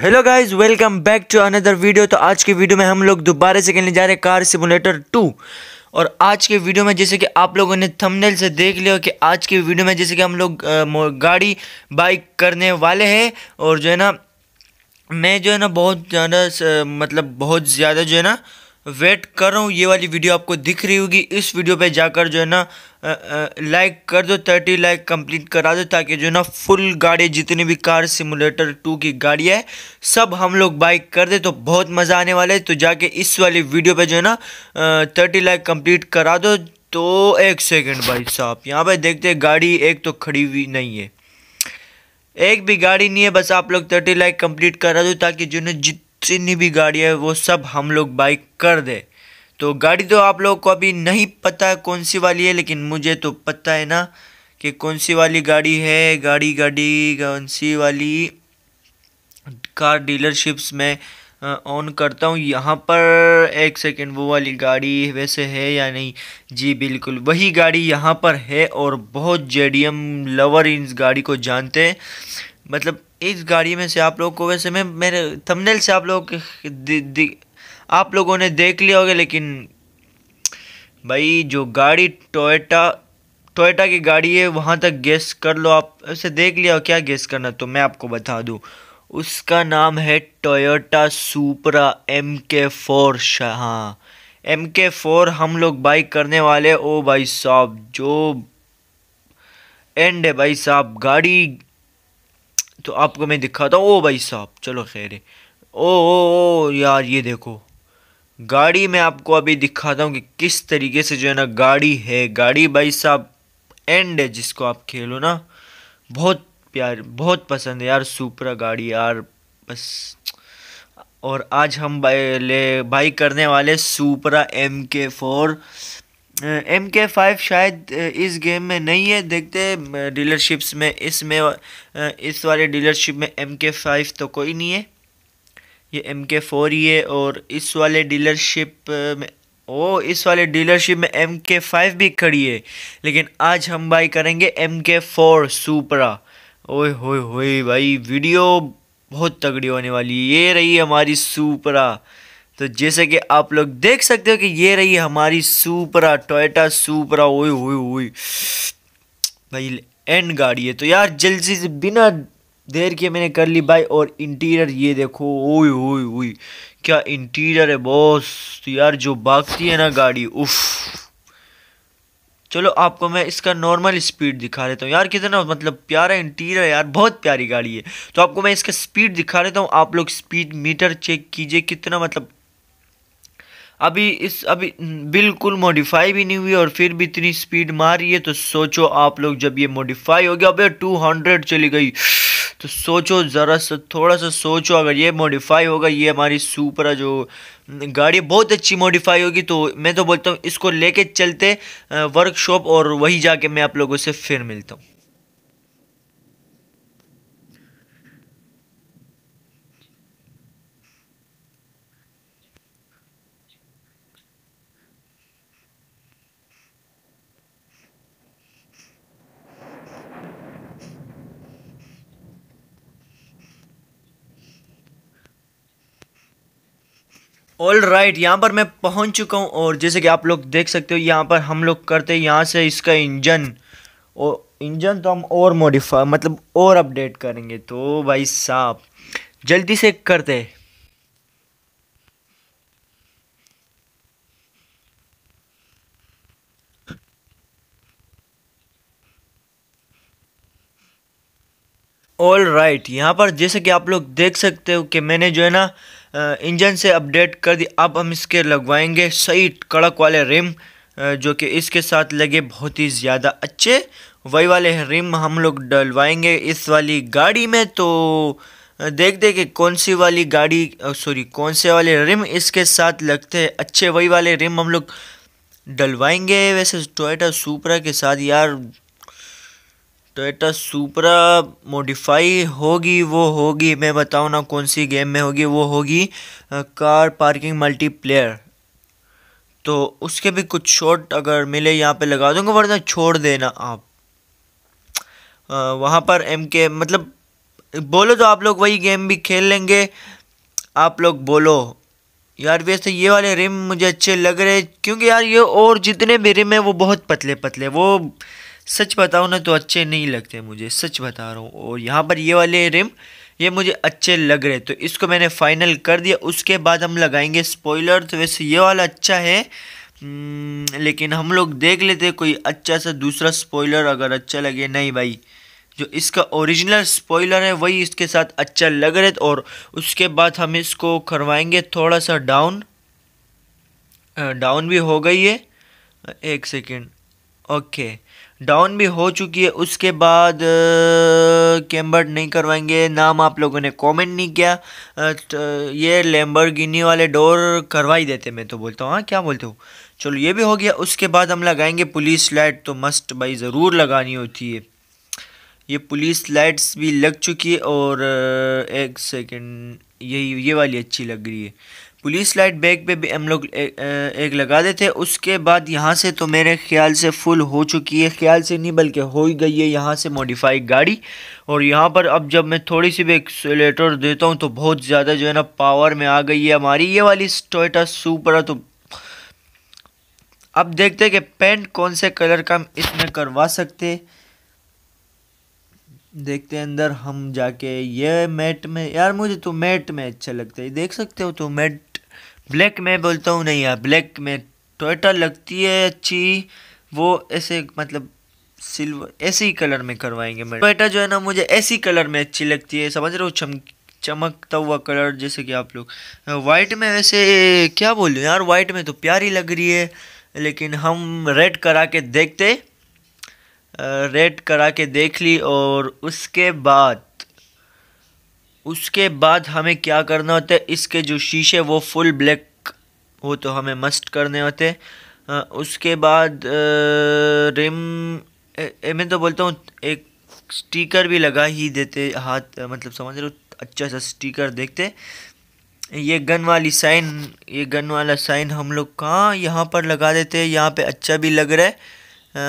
hello guys welcome back to another video तो आज के वीडियो में हम लोग दोबारा से खेलने जा रहे हैं कार सिमुलेटर 2 और आज के वीडियो में जैसे कि आप लोगों ने थंबनेल से देख लिया कि आज के वीडियो में जैसे कि हम लोग गाड़ी बाइक करने वाले हैं और जो है ना मैं जो है ना बहुत ज़्यादा मतलब बहुत ज़्यादा जो है ना वेट कर रहा हूँ ये वाली वीडियो आपको दिख रही होगी इस वीडियो पे जाकर जो है ना लाइक कर दो थर्टी लाइक कंप्लीट करा दो ताकि जो है ना फुल गाड़ी जितनी भी कार सिमुलेटर टू की गाड़ी है सब हम लोग बाइक कर दे तो बहुत मज़ा आने वाला है तो जाके इस वाली वीडियो पे जो है ना थर्टी लाइक कंप्लीट करा दो तो एक सेकेंड भाई साहब यहाँ पर देखते गाड़ी एक तो खड़ी हुई नहीं है एक भी गाड़ी नहीं है बस आप लोग थर्टी लाइक कंप्लीट करा दो ताकि जो है जितनी भी गाड़ी है वो सब हम लोग बाइक कर दे तो गाड़ी तो आप लोगों को अभी नहीं पता कौन सी वाली है लेकिन मुझे तो पता है ना कि कौन सी वाली गाड़ी है गाड़ी गाड़ी कौन सी वाली कार डीलरशिप्स में ऑन करता हूँ यहाँ पर एक सेकेंड वो वाली गाड़ी वैसे है या नहीं जी बिल्कुल वही गाड़ी यहाँ पर है और बहुत जेडीएम लवर इन गाड़ी को जानते हैं मतलब इस गाड़ी में से आप लोग को वैसे मैं मेरे थंबनेल से आप लोग दि, दि, आप लोगों ने देख लिया होगा लेकिन भाई जो गाड़ी टोयटा टोयटा की गाड़ी है वहाँ तक गेस कर लो आप उसे देख लिया हो क्या गेस करना तो मैं आपको बता दूँ उसका नाम है Toyota Supra M K four हाँ एम के फोर हम लोग बाइक करने वाले ओ भाई साहब जो एंड है भाई साहब गाड़ी तो आपको मैं दिखाता हूँ ओ भाई साहब चलो खैर है ओ, ओ ओ यार ये देखो गाड़ी मैं आपको अभी दिखाता हूँ कि किस तरीके से जो है ना गाड़ी है गाड़ी भाई साहब एंड है जिसको आप खेलो ना बहुत प्यार बहुत पसंद है यार सुपरा गाड़ी यार बस और आज हम भाई ले भाई करने वाले Supra M K four M K five शायद इस गेम में नहीं है देखते डीलरशिप्स में इसमें इस वाले डीलरशिप में एम के फाइव तो कोई नहीं है ये एम के फोर ही है और इस वाले डीलरशिप में ओ इस वाले डीलरशिप में एम के फाइव भी खड़ी है लेकिन आज हम बाई करेंगे एम के फोर सुपरा ओए होए होए भाई वीडियो बहुत तगड़ी होने वाली है ये रही हमारी सुपरा तो जैसे कि आप लोग देख सकते हो कि ये रही हमारी सुपरा टोयटा सुपरा ओए ओए ओए भाई एंड गाड़ी है तो यार जल्दी से बिना देर के मैंने कर ली भाई और इंटीरियर ये देखो ओए ओए ओए क्या इंटीरियर है बॉस तो यार जो भागती है ना गाड़ी उफ चलो आपको मैं इसका नॉर्मल स्पीड दिखा देता हूँ यार कितना मतलब प्यारा इंटीरियर यार बहुत प्यारी गाड़ी है तो आपको मैं इसका स्पीड दिखा देता हूँ आप लोग स्पीड मीटर चेक कीजिए कितना मतलब अभी इस अभी बिल्कुल मॉडिफाई भी नहीं हुई और फिर भी इतनी स्पीड मार रही है तो सोचो आप लोग जब ये मॉडिफाई हो गया अबे 200 चली गई तो सोचो ज़रा सा थोड़ा सा सोचो अगर ये मॉडिफाई होगा ये हमारी सुपरा जो गाड़ी बहुत अच्छी मॉडिफाई होगी तो मैं तो बोलता हूँ इसको लेके चलते वर्कशॉप और वहीं जाके मैं आप लोगों से फिर मिलता हूँ ऑल राइट यहाँ पर मैं पहुँच चुका हूँ और जैसे कि आप लोग देख सकते हो यहाँ पर हम लोग करते हैं यहाँ से इसका इंजन और इंजन तो हम और मॉडिफाई मतलब और अपडेट करेंगे तो भाई साहब जल्दी से करते हैं ऑल राइट right, यहाँ पर जैसे कि आप लोग देख सकते हो कि मैंने जो है ना इंजन से अपडेट कर दी अब हम इसके लगवाएंगे सही कड़क वाले रिम जो कि इसके साथ लगे बहुत ही ज़्यादा अच्छे वही वाले रिम हम लोग डलवाएंगे इस वाली गाड़ी में तो देख दे कि कौन सी वाली गाड़ी सॉरी कौन से वाले रिम इसके साथ लगते हैं अच्छे वही वाले रिम हम लोग डलवाएंगे वैसे टोयोटा सुपरा के साथ यार टोयोटा तो सुपरा मॉडिफाई होगी वो होगी मैं बताऊँ ना कौन सी गेम में होगी वो होगी कार पार्किंग मल्टीप्लेयर तो उसके भी कुछ शॉट अगर मिले यहाँ पे लगा दूँगा वरना छोड़ देना आप वहाँ पर एम के मतलब बोलो तो आप लोग वही गेम भी खेल लेंगे आप लोग बोलो यार वैसे ये वाले रिम मुझे अच्छे लग रहे क्योंकि यार ये और जितने भी रिम हैं वो बहुत पतले पतले वो सच बताऊँ ना तो अच्छे नहीं लगते मुझे सच बता रहा हूँ और यहाँ पर ये वाले रिम ये मुझे अच्छे लग रहे तो इसको मैंने फाइनल कर दिया उसके बाद हम लगाएंगे स्पॉइलर तो वैसे ये वाला अच्छा है हम्म, लेकिन हम लोग देख लेते कोई अच्छा सा दूसरा स्पॉइलर अगर अच्छा लगे नहीं भाई जो इसका ओरिजिनल स्पॉइलर है वही इसके साथ अच्छा लग रहा है और उसके बाद हम इसको करवाएंगे थोड़ा सा डाउन डाउन भी हो गई है एक सेकेंड ओके डाउन भी हो चुकी है उसके बाद कैम्बर्ड नहीं करवाएंगे नाम आप लोगों ने कमेंट नहीं किया तो ये लेम्बरगिनी वाले डोर करवा ही देते मैं तो बोलता हूँ हाँ क्या बोलते हो चलो ये भी हो गया उसके बाद हम लगाएंगे पुलिस लाइट तो मस्ट भाई ज़रूर लगानी होती है ये पुलिस लाइट्स भी लग चुकी है और एक सेकेंड यही ये वाली अच्छी लग रही है पुलिस लाइट बैग पे भी हम लोग एक, लगा देते उसके बाद यहाँ से तो मेरे ख्याल से फुल हो चुकी है ख्याल से नहीं बल्कि हो ही गई है यहाँ से मॉडिफाई गाड़ी और यहाँ पर अब जब मैं थोड़ी सी भी एक्सोलेटर देता हूँ तो बहुत ज़्यादा जो है ना पावर में आ गई है हमारी ये वाली टोयटा सुपर तो अब देखते कि पेंट कौन से कलर का हम इसमें करवा सकते देखते हैं अंदर हम जाके ये मैट में यार मुझे तो मैट में अच्छा लगता है देख सकते हो तो मैट ब्लैक में बोलता हूँ नहीं यार ब्लैक में टोयटा लगती है अच्छी वो ऐसे मतलब सिल्वर ऐसे ही कलर में करवाएंगे मैं टोयटा जो है ना मुझे ऐसी कलर में अच्छी लगती है समझ रहे हो चम चमकता हुआ कलर जैसे कि आप लोग वाइट में वैसे क्या बोलो यार वाइट में तो प्यारी लग रही है लेकिन हम रेड करा के देखते रेड करा के देख ली और उसके बाद उसके बाद हमें क्या करना होता है इसके जो शीशे वो फुल ब्लैक हो तो हमें मस्ट करने होते हैं उसके बाद रिम मैं तो बोलता हूँ एक स्टिकर भी लगा ही देते हाथ मतलब समझ रहे हो अच्छा सा स्टिकर देखते ये गन वाली साइन ये गन वाला साइन हम लोग कहाँ यहाँ पर लगा देते हैं यहाँ पे अच्छा भी लग रहा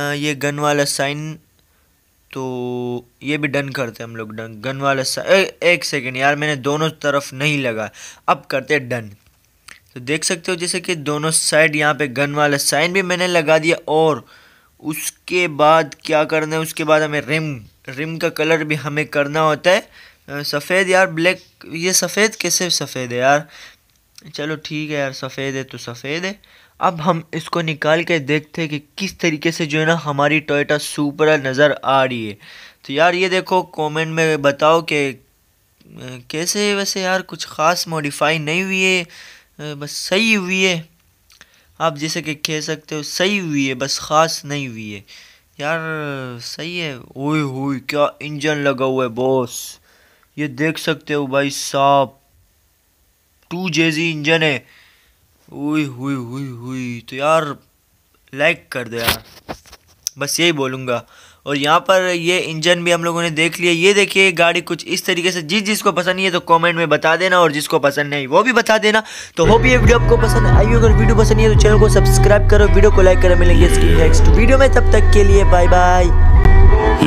है ये गन वाला साइन तो ये भी डन करते हैं हम लोग डन गन वाले ए, एक सेकेंड यार मैंने दोनों तरफ नहीं लगा अब करते हैं डन तो देख सकते हो जैसे कि दोनों साइड यहाँ पे गन वाला साइन भी मैंने लगा दिया और उसके बाद क्या करना है उसके बाद हमें रिम रिम का कलर भी हमें करना होता है सफ़ेद यार ब्लैक ये सफ़ेद कैसे सफ़ेद है यार चलो ठीक है यार सफ़ेद है तो सफ़ेद है अब हम इसको निकाल के देखते हैं कि किस तरीके से जो है ना हमारी टोयोटा सुपरा नज़र आ रही है तो यार ये देखो कमेंट में बताओ कि कैसे वैसे यार कुछ ख़ास मॉडिफाई नहीं हुई है बस सही हुई है आप जैसे कि कह सकते हो सही हुई है बस ख़ास नहीं हुई है यार सही है ओए ओए क्या इंजन लगा हुआ है बॉस ये देख सकते हो भाई साहब टू जेजी इंजन है हुई हुई हुई हुई तो यार लाइक कर दो यार बस यही बोलूँगा और यहाँ पर ये इंजन भी हम लोगों ने देख लिया ये देखिए गाड़ी कुछ इस तरीके से जिस जिसको पसंद नहीं है तो कमेंट में बता देना और जिसको पसंद नहीं वो भी बता देना तो होप ये वीडियो आपको पसंद आई अगर वीडियो पसंद है तो चैनल को सब्सक्राइब करो वीडियो को लाइक करो मिलेंगे इसकी नेक्स्ट वीडियो में तब तक के लिए बाय बाय